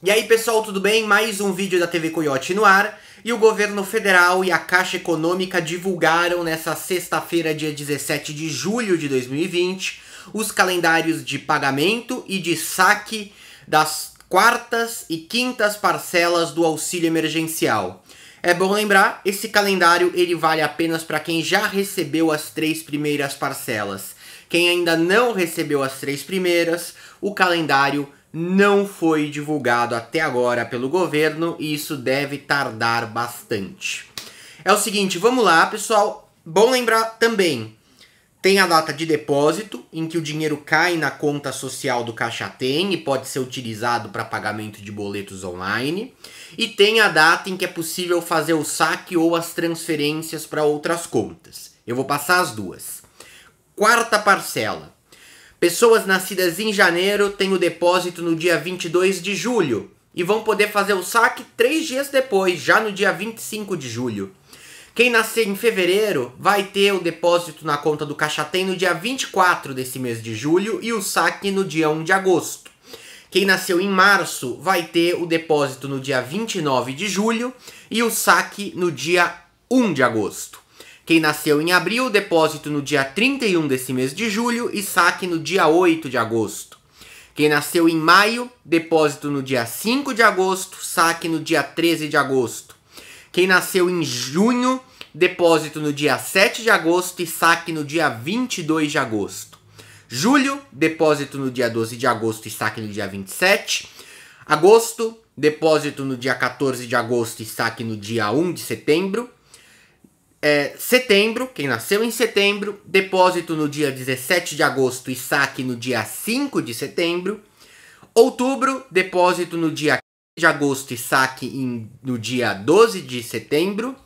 E aí, pessoal, tudo bem? Mais um vídeo da TV Coyote no ar. E o governo federal e a Caixa Econômica divulgaram nessa sexta-feira, dia 17 de julho de 2020, os calendários de pagamento e de saque das quartas e quintas parcelas do auxílio emergencial. É bom lembrar, esse calendário ele vale apenas para quem já recebeu as três primeiras parcelas. Quem ainda não recebeu as três primeiras, o calendário não foi divulgado até agora pelo governo e isso deve tardar bastante. É o seguinte, vamos lá, pessoal. Bom lembrar também, tem a data de depósito, em que o dinheiro cai na conta social do Caixa Tem e pode ser utilizado para pagamento de boletos online. E tem a data em que é possível fazer o saque ou as transferências para outras contas. Eu vou passar as duas. Quarta parcela, Pessoas nascidas em janeiro têm o depósito no dia 22 de julho e vão poder fazer o saque três dias depois, já no dia 25 de julho. Quem nascer em fevereiro vai ter o depósito na conta do Caixa Tem no dia 24 desse mês de julho e o saque no dia 1 de agosto. Quem nasceu em março vai ter o depósito no dia 29 de julho e o saque no dia 1 de agosto. Quem nasceu em abril, depósito no dia 31 desse mês de julho e saque no dia 8 de agosto. Quem nasceu em maio, depósito no dia 5 de agosto, saque no dia 13 de agosto. Quem nasceu em junho, depósito no dia 7 de agosto e saque no dia 22 de agosto. Julho, depósito no dia 12 de agosto e saque no dia 27. Agosto, depósito no dia 14 de agosto e saque no dia 1 de setembro é, setembro, quem nasceu em setembro, depósito no dia 17 de agosto e saque no dia 5 de setembro. Outubro, depósito no dia 15 de agosto e saque em, no dia 12 de setembro.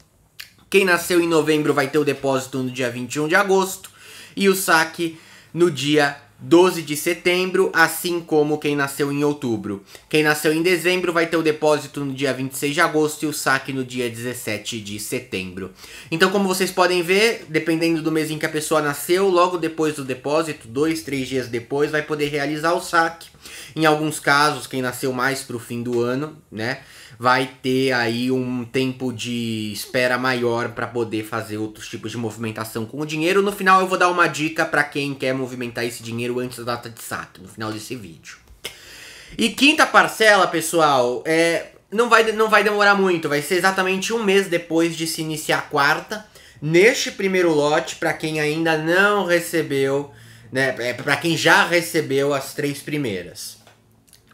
Quem nasceu em novembro vai ter o depósito no dia 21 de agosto e o saque no dia 12 de setembro, assim como quem nasceu em outubro. Quem nasceu em dezembro vai ter o depósito no dia 26 de agosto e o saque no dia 17 de setembro. Então, como vocês podem ver, dependendo do mês em que a pessoa nasceu, logo depois do depósito, dois, três dias depois, vai poder realizar o saque. Em alguns casos, quem nasceu mais para o fim do ano, né, vai ter aí um tempo de espera maior para poder fazer outros tipos de movimentação com o dinheiro. No final eu vou dar uma dica para quem quer movimentar esse dinheiro antes da data de saque, no final desse vídeo. E quinta parcela, pessoal, é não vai, não vai demorar muito, vai ser exatamente um mês depois de se iniciar a quarta. Neste primeiro lote, para quem ainda não recebeu, né? É, para quem já recebeu as três primeiras.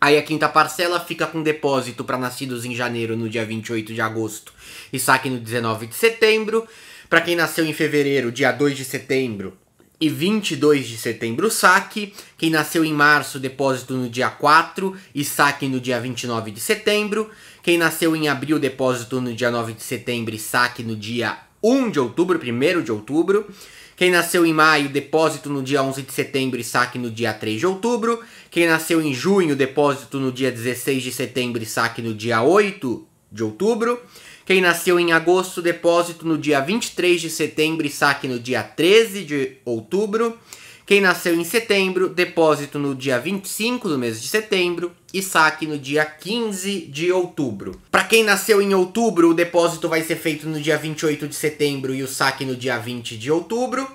Aí a quinta parcela fica com depósito para nascidos em janeiro no dia 28 de agosto e saque no 19 de setembro. Para quem nasceu em fevereiro, dia 2 de setembro e 22 de setembro, saque. Quem nasceu em março, depósito no dia 4 e saque no dia 29 de setembro. Quem nasceu em abril, depósito no dia 9 de setembro e saque no dia 1 de outubro, 1 de outubro. Quem nasceu em maio, depósito no dia 11 de setembro e saque no dia 3 de outubro. Quem nasceu em junho, depósito no dia 16 de setembro e saque no dia 8 de outubro. Quem nasceu em agosto, depósito no dia 23 de setembro e saque no dia 13 de outubro. Quem nasceu em setembro, depósito no dia 25 do mês de setembro e saque no dia 15 de outubro. Para quem nasceu em outubro, o depósito vai ser feito no dia 28 de setembro e o saque no dia 20 de outubro.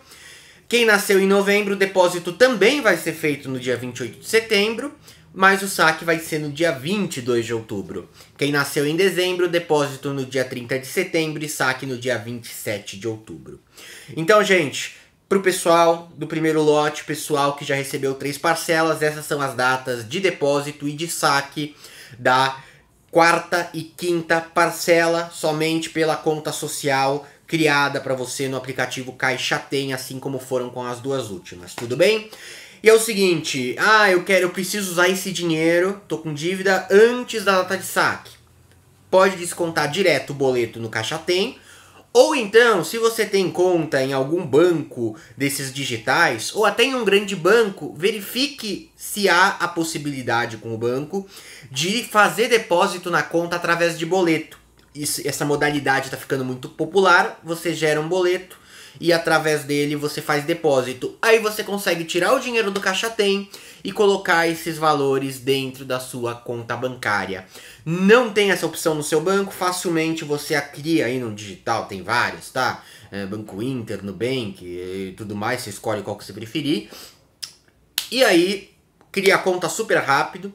Quem nasceu em novembro, o depósito também vai ser feito no dia 28 de setembro, mas o saque vai ser no dia 22 de outubro. Quem nasceu em dezembro, depósito no dia 30 de setembro e saque no dia 27 de outubro. Então, gente, para o pessoal do primeiro lote, pessoal que já recebeu três parcelas, essas são as datas de depósito e de saque da quarta e quinta parcela somente pela conta social criada para você no aplicativo Caixa Tem, assim como foram com as duas últimas, tudo bem? E é o seguinte, ah, eu quero, eu preciso usar esse dinheiro, tô com dívida antes da data de saque. Pode descontar direto o boleto no Caixa Tem ou então, se você tem conta em algum banco desses digitais, ou até em um grande banco, verifique se há a possibilidade com o banco de fazer depósito na conta através de boleto. Isso, essa modalidade está ficando muito popular. Você gera um boleto, e através dele você faz depósito. Aí você consegue tirar o dinheiro do caixa tem e colocar esses valores dentro da sua conta bancária. Não tem essa opção no seu banco, facilmente você a cria aí no digital, tem vários, tá? É, banco Inter, Nubank e tudo mais, você escolhe qual que você preferir. E aí, cria a conta super rápido,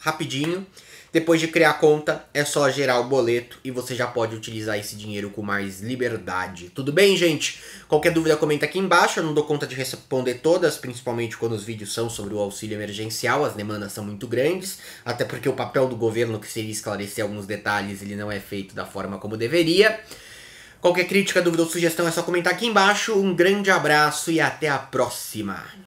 rapidinho. Depois de criar a conta, é só gerar o boleto e você já pode utilizar esse dinheiro com mais liberdade. Tudo bem, gente? Qualquer dúvida, comenta aqui embaixo. Eu não dou conta de responder todas, principalmente quando os vídeos são sobre o auxílio emergencial. As demandas são muito grandes, até porque o papel do governo, que seria esclarecer alguns detalhes, ele não é feito da forma como deveria. Qualquer crítica, dúvida ou sugestão é só comentar aqui embaixo. Um grande abraço e até a próxima!